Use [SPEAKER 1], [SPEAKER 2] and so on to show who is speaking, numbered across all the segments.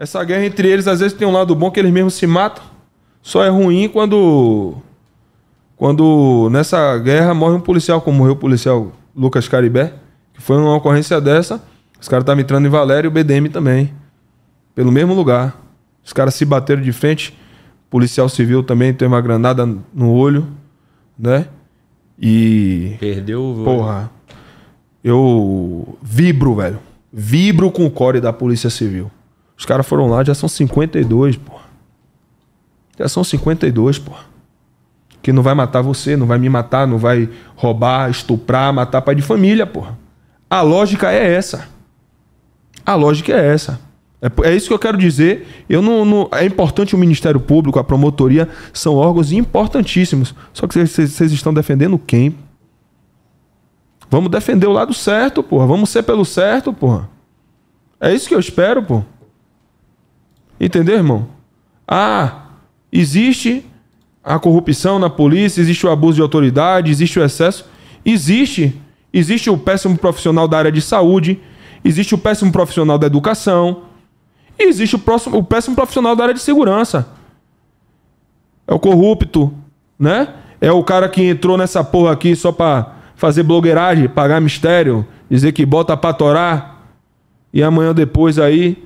[SPEAKER 1] Essa guerra entre eles, às vezes, tem um lado bom que eles mesmos se matam. Só é ruim quando. Quando nessa guerra morre um policial, como morreu o policial Lucas Caribé, que foi uma ocorrência dessa. Os caras estavam entrando em Valério e o BDM também. Pelo mesmo lugar. Os caras se bateram de frente. O policial civil também teve uma granada no olho, né? E.
[SPEAKER 2] Perdeu o. Porra.
[SPEAKER 1] Eu vibro, velho. Vibro com o core da Polícia Civil. Os caras foram lá, já são 52, pô. Já são 52, pô. Que não vai matar você, não vai me matar, não vai roubar, estuprar, matar pai de família, pô. A lógica é essa. A lógica é essa. É, é isso que eu quero dizer. Eu não, não, é importante o Ministério Público, a promotoria, são órgãos importantíssimos. Só que vocês estão defendendo quem? Vamos defender o lado certo, porra. Vamos ser pelo certo, porra. É isso que eu espero, porra. Entendeu, irmão? Ah, existe a corrupção na polícia, existe o abuso de autoridade, existe o excesso. Existe. Existe o péssimo profissional da área de saúde, existe o péssimo profissional da educação, existe o, próximo, o péssimo profissional da área de segurança. É o corrupto, né? É o cara que entrou nessa porra aqui só pra fazer blogueiragem, pagar mistério, dizer que bota pra torar e amanhã depois aí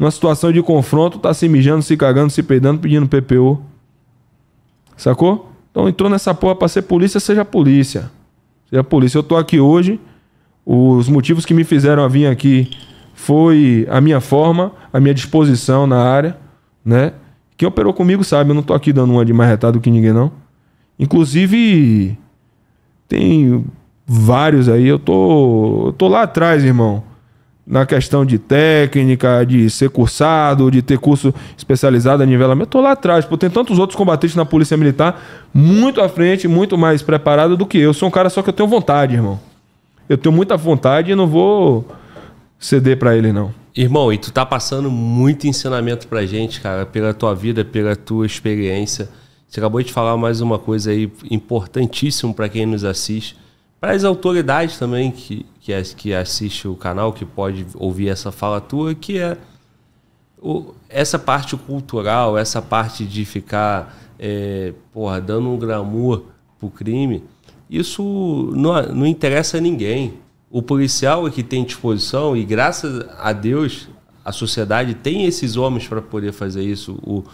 [SPEAKER 1] numa situação de confronto, tá se mijando, se cagando, se peidando, pedindo PPO. Sacou? Então entrou nessa porra pra ser polícia, seja polícia. Seja polícia. Eu tô aqui hoje. Os motivos que me fizeram vir aqui foi a minha forma, a minha disposição na área, né? Quem operou comigo sabe, eu não tô aqui dando uma de mais retado que ninguém, não. Inclusive, tem vários aí. Eu tô, eu tô lá atrás, irmão na questão de técnica, de ser cursado, de ter curso especializado a nivelamento. Estou lá atrás, pô, tem tantos outros combatentes na Polícia Militar muito à frente, muito mais preparado do que eu. eu. Sou um cara só que eu tenho vontade, irmão. Eu tenho muita vontade e não vou ceder para ele, não.
[SPEAKER 2] Irmão, e tu tá passando muito ensinamento pra gente, cara, pela tua vida, pela tua experiência. Você acabou de falar mais uma coisa aí importantíssima para quem nos assiste, para as autoridades também que, que, é, que assiste o canal, que pode ouvir essa fala tua, que é o, essa parte cultural, essa parte de ficar é, porra, dando um glamour pro crime, isso não, não interessa a ninguém. O policial é que tem disposição, e graças a Deus a sociedade tem esses homens para poder fazer isso. O,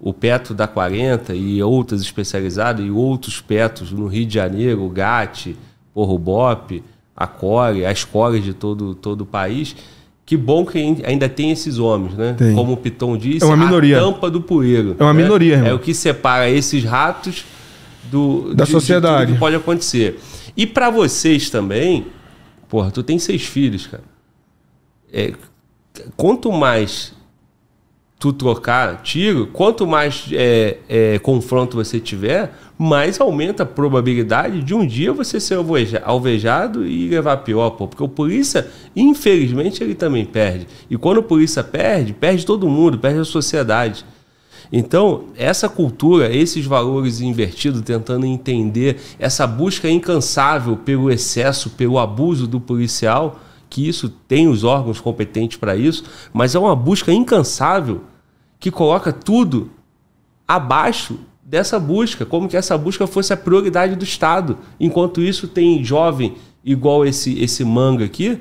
[SPEAKER 2] o Petro da 40 e outras especializadas, e outros Petros no Rio de Janeiro, o GAT, porra, o BOP, a core, as cores de todo, todo o país. Que bom que ainda tem esses homens, né? Tem. Como o Piton disse, é uma minoria. a tampa do poeiro. É uma né? minoria, irmão. É o que separa esses ratos do, da de, sociedade. De que pode acontecer. E para vocês também, porra, tu tem seis filhos, cara. É, quanto mais tu trocar tiro, quanto mais é, é, confronto você tiver, mais aumenta a probabilidade de um dia você ser alvejado e levar pior, pô. Porque o polícia, infelizmente, ele também perde. E quando o polícia perde, perde todo mundo, perde a sociedade. Então, essa cultura, esses valores invertidos, tentando entender essa busca incansável pelo excesso, pelo abuso do policial, que isso tem os órgãos competentes para isso, mas é uma busca incansável que coloca tudo abaixo dessa busca, como que essa busca fosse a prioridade do Estado. Enquanto isso, tem jovem igual esse, esse manga aqui,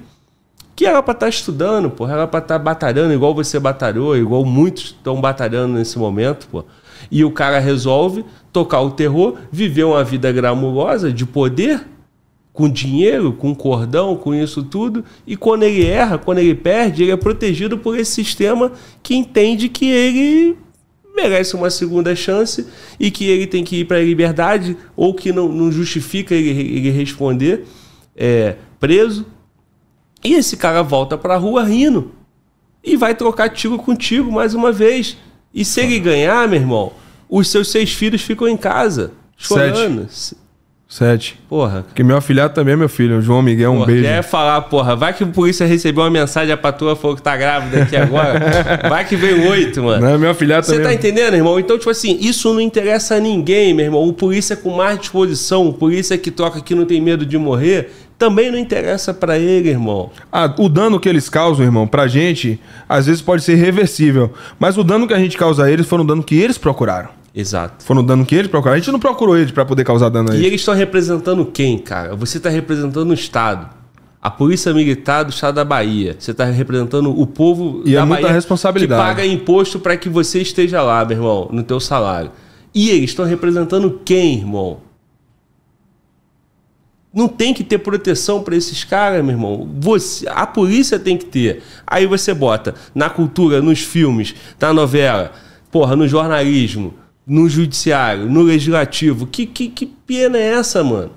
[SPEAKER 2] que era para estar tá estudando, pô, era para estar tá batalhando, igual você batalhou, igual muitos estão batalhando nesse momento, pô. E o cara resolve tocar o terror, viver uma vida gramulosa de poder com dinheiro, com cordão, com isso tudo. E quando ele erra, quando ele perde, ele é protegido por esse sistema que entende que ele merece uma segunda chance e que ele tem que ir para a liberdade ou que não, não justifica ele, ele responder é, preso. E esse cara volta para a rua rindo e vai trocar tiro contigo mais uma vez. E se ele ganhar, meu irmão, os seus seis filhos ficam em casa chorando. Sete.
[SPEAKER 1] Sete. Porra. Porque meu afilhado também é meu filho, João Miguel, porra, um beijo. Quer
[SPEAKER 2] falar, porra, vai que a polícia recebeu uma mensagem, a patroa falou que tá grávida aqui agora. vai
[SPEAKER 1] que veio oito, mano. Não, meu afilhado também. Você tá é-
[SPEAKER 2] entendendo, irmão? Então, tipo assim, isso não interessa a ninguém, meu irmão. O polícia com mais disposição, o polícia que toca que não tem medo de morrer, também
[SPEAKER 1] não interessa para ele, irmão. Ah, o dano que eles causam, irmão, pra gente, às vezes pode ser reversível. Mas o dano que a gente causa a eles foi um dano que eles procuraram. Exato. Foram dando que eles procuraram. A gente não procurou eles para poder causar dano E
[SPEAKER 2] eles estão representando quem, cara? Você está representando o Estado. A Polícia Militar do Estado da Bahia. Você está representando o povo e é da é muita Bahia responsabilidade. que paga imposto para que você esteja lá, meu irmão, no teu salário. E eles estão representando quem, irmão? Não tem que ter proteção para esses caras, meu irmão. Você, a polícia tem que ter. Aí você bota na cultura, nos filmes, na novela, porra, no jornalismo, no judiciário, no legislativo. Que, que, que pena é essa, mano?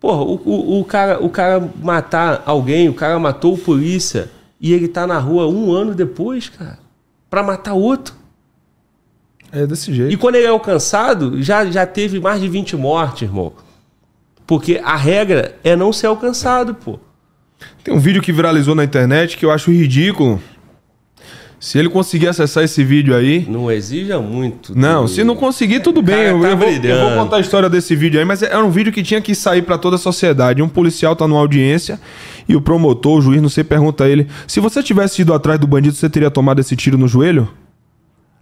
[SPEAKER 2] Porra, o, o, o, cara, o cara matar alguém, o cara matou o polícia e ele tá na rua um ano depois, cara, pra matar outro. É desse jeito. E quando ele é alcançado, já, já teve mais de 20 mortes, irmão. Porque a regra é não ser alcançado, pô.
[SPEAKER 1] Tem um vídeo que viralizou na internet que eu acho ridículo. Se ele conseguir acessar esse vídeo aí. Não exija muito. Não, se não conseguir, tudo bem. Cara, eu, tá eu, vou, eu, vou, contar a história desse vídeo aí, mas é um vídeo que tinha que sair para toda a sociedade. Um policial tá numa audiência e o promotor, o juiz, não sei, pergunta a ele: se você tivesse ido atrás do bandido, você teria tomado esse tiro no joelho?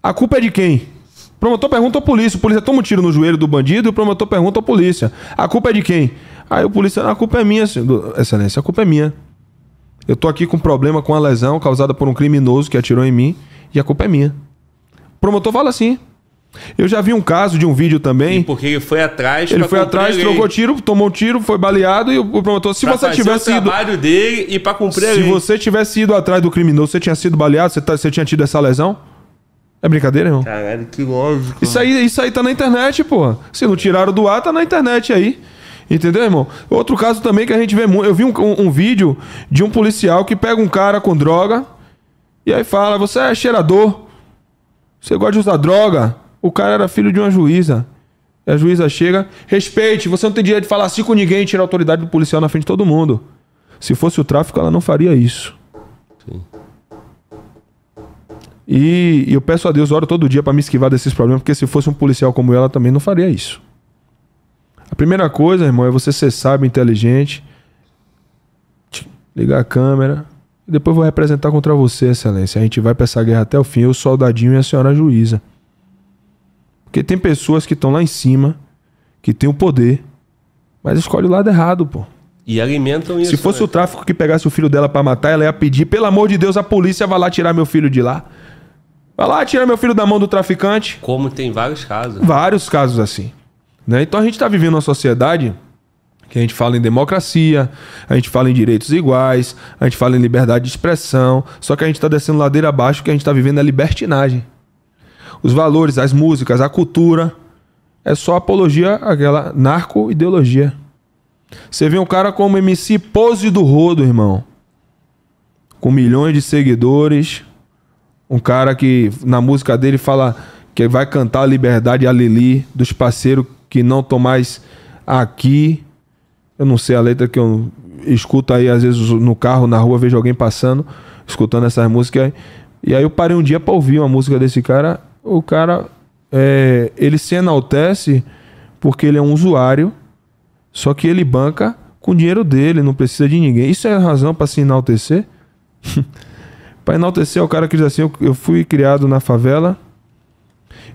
[SPEAKER 1] A culpa é de quem? O promotor pergunta ao polícia. O polícia toma um tiro no joelho do bandido e o promotor pergunta ao polícia: a culpa é de quem? Aí o polícia: a culpa é minha, excelência, a culpa é minha. Eu tô aqui com um problema com a lesão causada por um criminoso que atirou em mim e a culpa é minha. O promotor fala assim. Eu já vi um caso de um vídeo também. E porque ele foi atrás. Ele foi atrás, lei. trocou tiro, tomou um tiro, foi baleado e o promotor. Se pra você tivesse o ido. trabalho dele e para cumprir. Se você tivesse ido atrás do criminoso, você tinha sido baleado, você, tá, você tinha tido essa lesão? É brincadeira, irmão? Caralho, que lógico. Isso aí, isso aí tá na internet, pô. Se não tiraram do ar, tá na internet aí. Entendeu, irmão? Outro caso também que a gente vê muito. Eu vi um, um, um vídeo de um policial que pega um cara com droga e aí fala: Você é cheirador, você gosta de usar droga. O cara era filho de uma juíza. A juíza chega, respeite, você não tem direito de falar assim com ninguém e tirar a autoridade do policial na frente de todo mundo. Se fosse o tráfico, ela não faria isso. Sim. E, e eu peço a Deus, oro todo dia para me esquivar desses problemas, porque se fosse um policial como ela também não faria isso. A primeira coisa, irmão, é você ser sábio, inteligente, ligar a câmera, e depois vou representar contra você, excelência. A gente vai pra essa guerra até o fim, eu soldadinho e a senhora juíza. Porque tem pessoas que estão lá em cima, que tem o poder, mas escolhe o lado errado, pô. E alimentam isso. Se fosse né? o tráfico que pegasse o filho dela para matar, ela ia pedir, pelo amor de Deus, a polícia vai lá tirar meu filho de lá. Vai lá tirar meu filho da mão do traficante. Como tem vários casos. Vários casos assim. Né? Então a gente está vivendo uma sociedade que a gente fala em democracia, a gente fala em direitos iguais, a gente fala em liberdade de expressão, só que a gente está descendo ladeira abaixo que a gente está vivendo a libertinagem. Os valores, as músicas, a cultura, é só apologia àquela narco-ideologia. Você vê um cara como MC Pose do Rodo, irmão, com milhões de seguidores, um cara que na música dele fala que vai cantar a liberdade a Lili dos parceiros que não tô mais aqui. Eu não sei a letra que eu escuto aí, às vezes, no carro, na rua, vejo alguém passando, escutando essas músicas. E aí eu parei um dia para ouvir uma música desse cara. O cara, é, ele se enaltece porque ele é um usuário, só que ele banca com o dinheiro dele, não precisa de ninguém. Isso é razão para se enaltecer? para enaltecer é o cara que diz assim: eu, eu fui criado na favela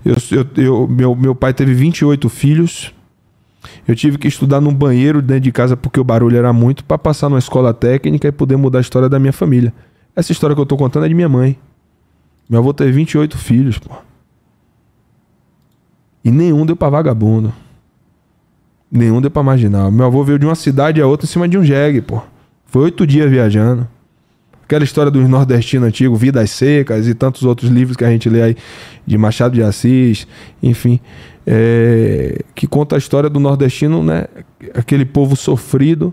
[SPEAKER 1] eu, eu, eu, meu, meu pai teve 28 filhos. Eu tive que estudar num banheiro dentro de casa porque o barulho era muito para passar numa escola técnica e poder mudar a história da minha família. Essa história que eu tô contando é de minha mãe. Meu avô teve 28 filhos, pô. E nenhum deu para vagabundo. Nenhum deu para marginal. Meu avô veio de uma cidade a outra em cima de um jegue, pô. Foi oito dias viajando aquela história dos nordestinos antigos, Vidas Secas e tantos outros livros que a gente lê aí de Machado de Assis, enfim, é, que conta a história do nordestino, né? Aquele povo sofrido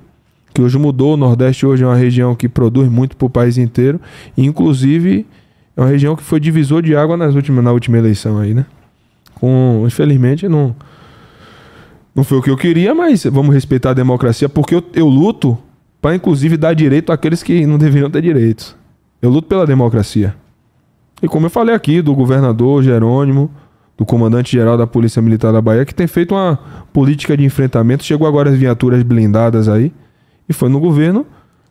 [SPEAKER 1] que hoje mudou. O Nordeste hoje é uma região que produz muito para o país inteiro, e inclusive é uma região que foi divisor de água nas últimas, na última eleição aí, né? Com, infelizmente não não foi o que eu queria, mas vamos respeitar a democracia porque eu, eu luto para inclusive dar direito àqueles que não deveriam ter direitos. Eu luto pela democracia. E como eu falei aqui do governador Jerônimo, do comandante-geral da Polícia Militar da Bahia, que tem feito uma política de enfrentamento, chegou agora as viaturas blindadas aí, e foi no governo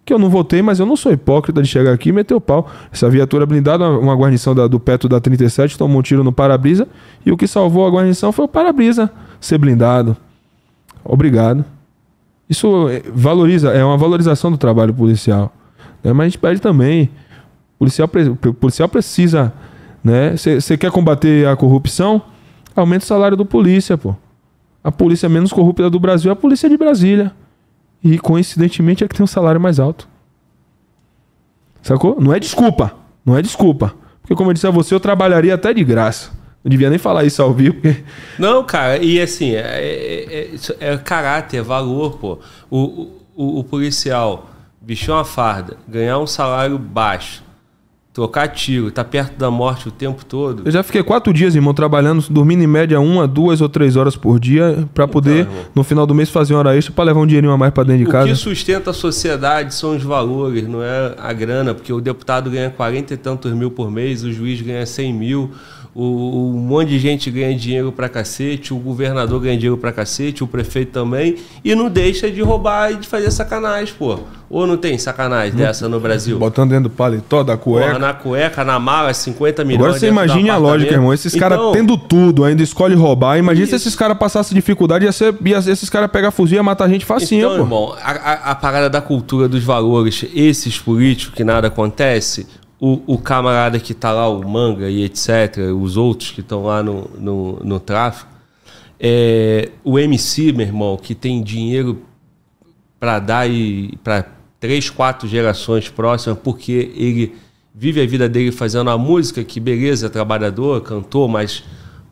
[SPEAKER 1] que eu não votei, mas eu não sou hipócrita de chegar aqui e meter o pau. Essa viatura blindada, uma guarnição da, do Petro da 37, tomou um tiro no para-brisa, e o que salvou a guarnição foi o para-brisa ser blindado. Obrigado. Isso valoriza, é uma valorização do trabalho policial. Né? Mas a gente pede também. O policial, policial precisa. Você né? quer combater a corrupção? Aumenta o salário do polícia, pô. A polícia menos corrupta do Brasil é a polícia de Brasília. E coincidentemente é que tem um salário mais alto. Sacou? Não é desculpa. Não é desculpa. Porque, como eu disse a você, eu trabalharia até de graça. Não devia nem falar isso ao vivo. Porque... Não, cara,
[SPEAKER 2] e assim, é, é, é, é caráter, é valor, pô. O, o, o, policial vestir é uma farda, ganhar um salário baixo, trocar tiro, tá perto da morte o tempo todo. Eu já fiquei
[SPEAKER 1] quatro dias, irmão, trabalhando, dormindo em média uma, duas ou três horas por dia, para poder, então, no final do mês, fazer uma hora extra para levar um dinheirinho a mais para dentro de o casa. O que
[SPEAKER 2] sustenta a sociedade são os valores, não é a grana, porque o deputado ganha quarenta e tantos mil por mês, o juiz ganha cem mil o, um monte de gente ganha dinheiro pra cacete, o governador ganha dinheiro pra cacete, o prefeito também, e não deixa de roubar e de fazer sacanagem, pô. Ou não tem sacanagem não, dessa no Brasil?
[SPEAKER 1] Botando dentro do paletó, da cueca. Porra,
[SPEAKER 2] na cueca, na mala, 50 milhões. Agora você imagina a lógica, irmão. Esses então, caras tendo
[SPEAKER 1] tudo, ainda escolhe roubar. Imagina isso. se esses caras passassem dificuldade, ia ser, ia, esses caras pegar fuzil e matar a gente facinho, então, pô. irmão,
[SPEAKER 2] a, a, a parada da cultura dos valores, esses políticos que nada acontece o, o, camarada que está lá, o manga e etc., os outros que estão lá no, no, no tráfico, é, o MC, meu irmão, que tem dinheiro para dar e para três, quatro gerações próximas, porque ele vive a vida dele fazendo a música, que beleza, é trabalhador, cantor, mas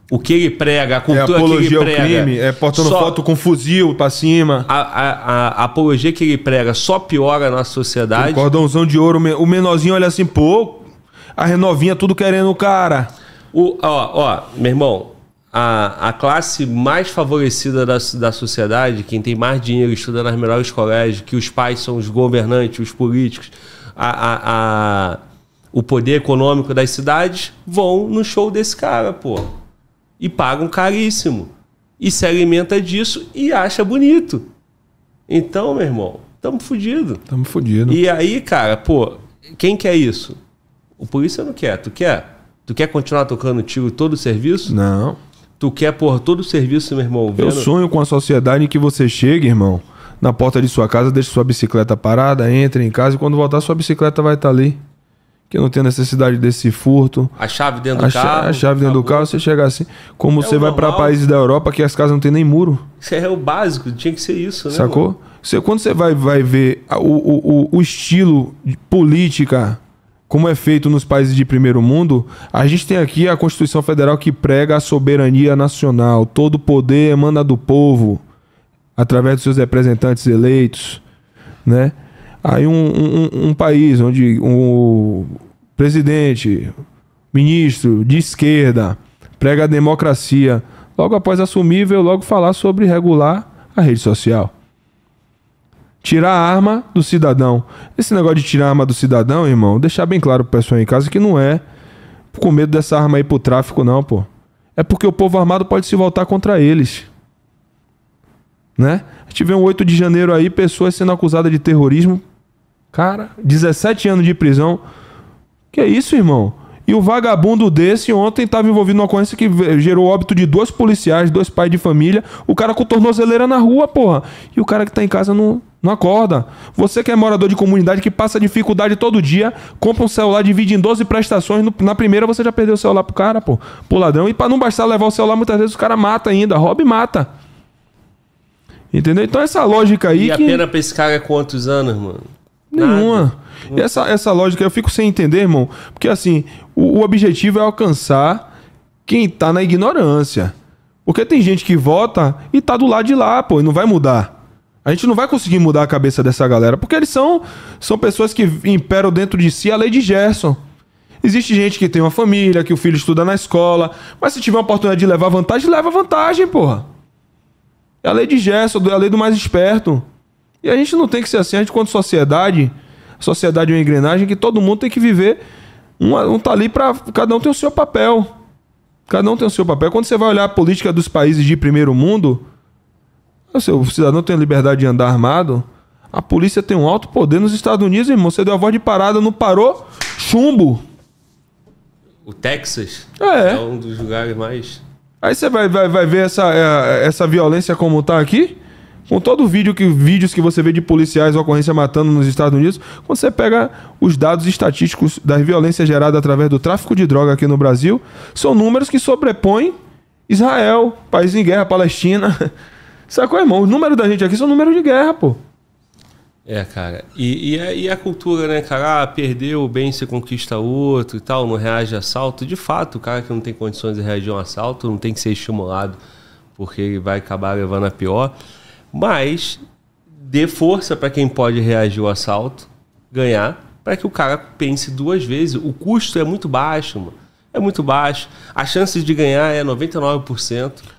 [SPEAKER 2] o que ele prega, a cultura é a apologia que ele prega. Ao crime, é portando só... foto
[SPEAKER 1] com fuzil pra cima.
[SPEAKER 2] A, a, a, a, apologia que ele prega só piora na sociedade. O
[SPEAKER 1] cordãozão de ouro, o menorzinho olha assim, pô, a renovinha tudo querendo o cara.
[SPEAKER 2] ó, ó, meu irmão, a, a classe mais favorecida da, da sociedade, quem tem mais dinheiro, estuda nas melhores colégios, que os pais são os governantes, os políticos, a, a, a o poder econômico das cidades, vão no show desse cara, pô e pagam caríssimo. E se alimenta disso e acha bonito. Então, meu irmão, estamos fodidos. Estamos fodidos. E aí, cara, pô, quem quer isso? O polícia não quer. Tu quer? Tu quer continuar tocando tiro todo o serviço? Não. Tu quer, por todo o serviço, meu irmão? Vendo? Eu sonho
[SPEAKER 1] com a sociedade em que você chega, irmão. Na porta de sua casa, deixa sua bicicleta parada, entra em casa e quando voltar, sua bicicleta vai estar tá ali que não tem necessidade desse furto. A
[SPEAKER 2] chave dentro a do carro. A
[SPEAKER 1] chave dentro acabou. do carro, você chega assim. Como é você vai para países da Europa que as casas não tem nem muro.
[SPEAKER 2] Isso é o básico, tinha que ser isso, né? Sacou?
[SPEAKER 1] Você, quando você vai, vai ver o, o, o, o estilo de política, como é feito nos países de primeiro mundo, a gente tem aqui a Constituição Federal que prega a soberania nacional. Todo poder emana é do povo, através dos seus representantes eleitos, né? Aí um, um, um país onde o presidente, ministro de esquerda, prega a democracia, logo após assumir, veio logo falar sobre regular a rede social. Tirar a arma do cidadão. Esse negócio de tirar a arma do cidadão, irmão, deixar bem claro pro pessoal em casa que não é com medo dessa arma aí pro tráfico, não, pô. É porque o povo armado pode se voltar contra eles. Né? A gente vê um 8 de janeiro aí, pessoas sendo acusadas de terrorismo Cara, 17 anos de prisão. Que é isso, irmão? E o vagabundo desse ontem estava envolvido numa ocorrência que gerou óbito de dois policiais, dois pais de família. O cara com tornozeleira na rua, porra. E o cara que está em casa não, não acorda. Você que é morador de comunidade, que passa dificuldade todo dia, compra um celular, divide em 12 prestações. No, na primeira você já perdeu o celular pro cara, pô. Pro ladrão. E para não bastar levar o celular, muitas vezes o cara mata ainda. Rob mata. Entendeu? Então essa lógica aí. E a que... pena
[SPEAKER 2] pra esse cara é quantos anos, mano?
[SPEAKER 1] Nenhuma. E Essa, essa lógica eu fico sem entender, irmão. Porque assim, o, o objetivo é alcançar quem está na ignorância. Porque tem gente que vota e tá do lado de lá, pô, e não vai mudar. A gente não vai conseguir mudar a cabeça dessa galera, porque eles são, são pessoas que imperam dentro de si a lei de Gerson. Existe gente que tem uma família, que o filho estuda na escola, mas se tiver a oportunidade de levar vantagem, leva vantagem, porra. É a lei de Gerson, é a lei do mais esperto. E a gente não tem que ser assim. A gente, quanto sociedade, sociedade é uma engrenagem que todo mundo tem que viver. Um, um tá ali para Cada um tem o seu papel. Cada um tem o seu papel. Quando você vai olhar a política dos países de primeiro mundo, o cidadão tem a liberdade de andar armado. A polícia tem um alto poder nos Estados Unidos, irmão. Você deu a voz de parada, não parou? Chumbo.
[SPEAKER 2] O Texas é, é um dos lugares mais.
[SPEAKER 1] Aí você vai, vai, vai ver essa, é, essa violência como tá aqui. Com todo o vídeo que, vídeos que você vê de policiais ocorrência matando nos Estados Unidos, quando você pega os dados estatísticos da violência gerada através do tráfico de droga aqui no Brasil, são números que sobrepõem Israel, país em guerra, Palestina. Sacou, irmão? Os números da gente aqui são números de guerra, pô.
[SPEAKER 2] É, cara. E, e, a, e a cultura, né, cara? Ah, perdeu o bem, você conquista outro e tal, não reage a assalto. De fato, o cara que não tem condições de reagir a um assalto não tem que ser estimulado, porque ele vai acabar levando a pior. Mas dê força para quem pode reagir ao assalto, ganhar, para que o cara pense duas vezes. O custo é muito baixo, mano. É muito baixo. A chance de ganhar é 99%.